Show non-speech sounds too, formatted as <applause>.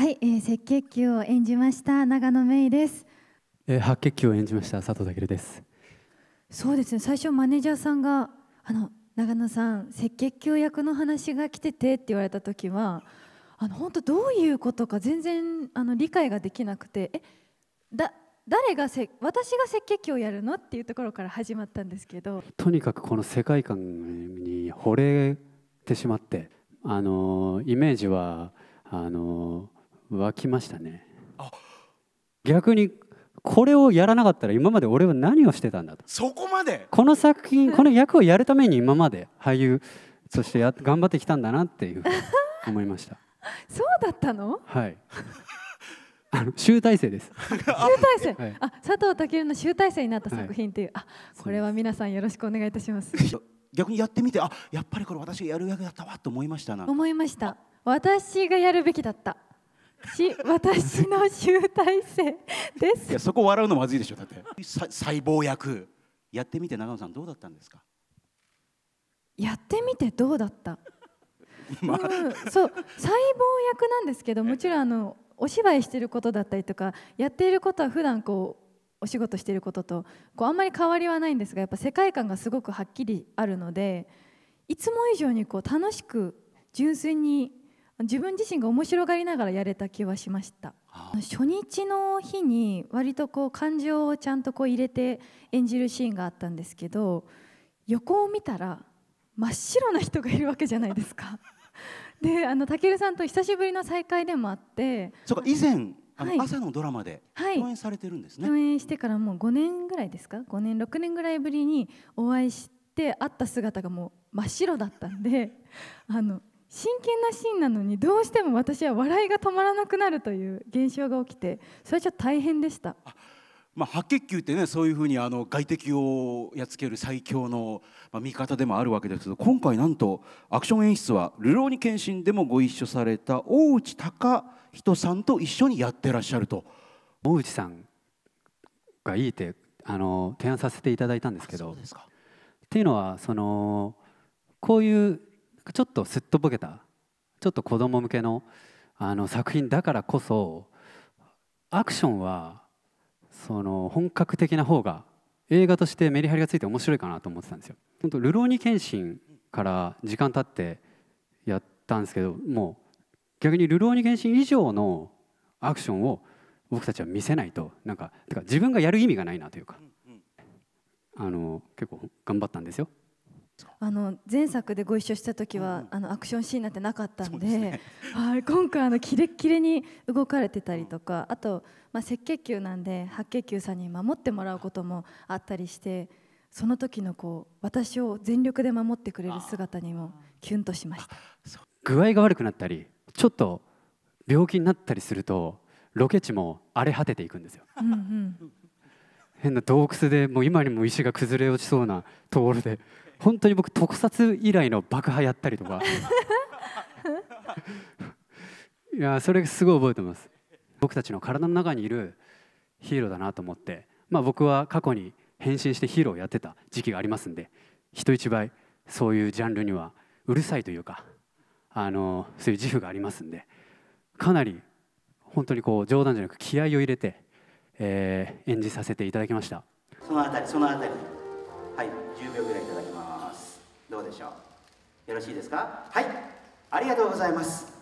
はい、えー、赤血球を演じました長野芽衣です。えー、白血球を演じました佐藤健です。そうですね。最初マネージャーさんがあの長野さん赤血球役の話が来ててって言われた時は、あの本当どういうことか全然あの理解ができなくて、えだ誰がせ私が赤血球をやるのっていうところから始まったんですけど。とにかくこの世界観に惚れてしまって、あのイメージはあの。湧きましたね逆にこれをやらなかったら今まで俺は何をしてたんだとそこまでこの作品この役をやるために今まで俳優としてや頑張ってきたんだなっていうう思いました <laughs> そうだったのはい <laughs> あの集大成です。<laughs> 集大成、はい、あ佐藤健の集大成になった作品っていう、はい、あこれは皆さんよろしくお願いいたします。逆にやってみてあやっぱりこれ私がやる役だったわと思いました思いました。私がやるべきだった。し私の集大成ですいやそこ笑うのまずいでしょだって細胞薬やってみて長野さんどうだったんですかやってみてどうだった、<laughs> まあ、うん、そう細胞役なんですけどもちろんあのお芝居してることだったりとかやっていることは普段こうお仕事していることとこうあんまり変わりはないんですがやっぱ世界観がすごくはっきりあるのでいつも以上にこう楽しく純粋に自分自身が面白がりながらやれた気はしました初日の日に割とこう感情をちゃんとこう入れて演じるシーンがあったんですけど横を見たら真っ白な人がいるわけじゃないですか <laughs> であのたけるさんと久しぶりの再会でもあってそうか以前の、朝のドラマで共演されてるんですね、はい、共演してからもう5年ぐらいですか5年6年ぐらいぶりにお会いして会った姿がもう真っ白だったんであの真剣なシーンなのにどうしても私は笑いが止まらなくなるという現象が起きてそれはちょっと大変でした。まあ、白血球ってねそういうふうにあの外敵をやっつける最強の、まあ、味方でもあるわけですけど今回なんとアクション演出は「流浪に謙信」でもご一緒された大内隆人さんと一緒にやってらっしゃると。大内さんがいいってあの提案させていただいたんですけどっていうのはそのこういうちょっとすっとぼけたちょっと子供向けのあの作品だからこそアクションはその本格的な方が映画としてメリハリがついて面白いかなと思ってたんですよ。本当ルローニケンシンから時間経ってやったんですけどもう逆にルローニケンシン以上のアクションを僕たちは見せないとなんかてか自分がやる意味がないなというかあの結構頑張ったんですよあの前作でご一緒した時は、あのアクションシーンなんてなかったんで、ね、はい今回あのキレッキレに動かれてたりとか、あと、まあ、赤血球なんで白血球さんに守ってもらうこともあったりしてその時のこう私を全力で守ってくれる姿にもキュンとしました具合が悪くなったりちょっと病気になったりするとロケ地も荒れ果てていくんですよ。うんうん変な洞窟でもう今にも石が崩れ落ちそうなところで本当に僕特撮以来の爆破やったりとか <laughs> いやそれすごい覚えてます僕たちの体の中にいるヒーローだなと思って、まあ、僕は過去に変身してヒーローをやってた時期がありますんで人一倍そういうジャンルにはうるさいというかあのそういう自負がありますんでかなり本当にこう冗談じゃなく気合を入れてえー、演じさせていただきましたそのあたりそのあたりはい10秒ぐらいいただきますどうでしょうよろしいですかはいありがとうございます